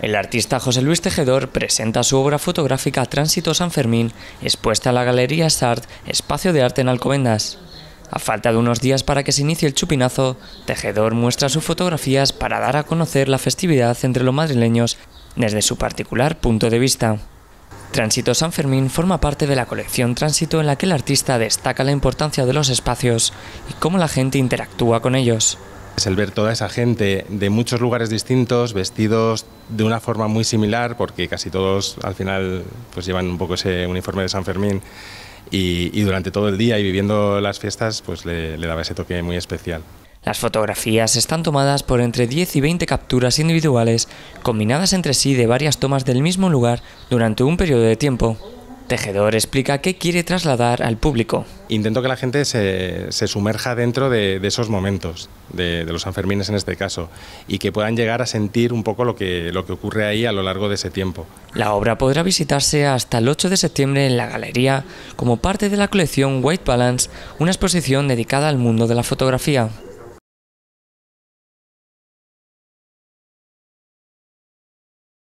El artista José Luis Tejedor presenta su obra fotográfica Tránsito San Fermín, expuesta a la Galería Sart, espacio de arte en Alcobendas. A falta de unos días para que se inicie el chupinazo, Tejedor muestra sus fotografías para dar a conocer la festividad entre los madrileños desde su particular punto de vista. Tránsito San Fermín forma parte de la colección Tránsito en la que el artista destaca la importancia de los espacios y cómo la gente interactúa con ellos es el ver toda esa gente de muchos lugares distintos, vestidos de una forma muy similar, porque casi todos al final pues llevan un poco ese uniforme de San Fermín. Y, durante todo el día y viviendo las fiestas, pues le, le daba ese toque muy especial. Las fotografías están tomadas por entre 10 y 20 capturas individuales, combinadas entre sí de varias tomas del mismo lugar durante un periodo de tiempo. Tejedor explica qué quiere trasladar al público. Intento que la gente se, sumerja dentro de, esos momentos, de, los Sanfermines en este caso, y que puedan llegar a sentir un poco lo que, lo que ocurre ahí a lo largo de ese tiempo. La obra podrá visitarse hasta el 8 de septiembre en la galería como parte de la colección White Balance, una exposición dedicada al mundo de la fotografía.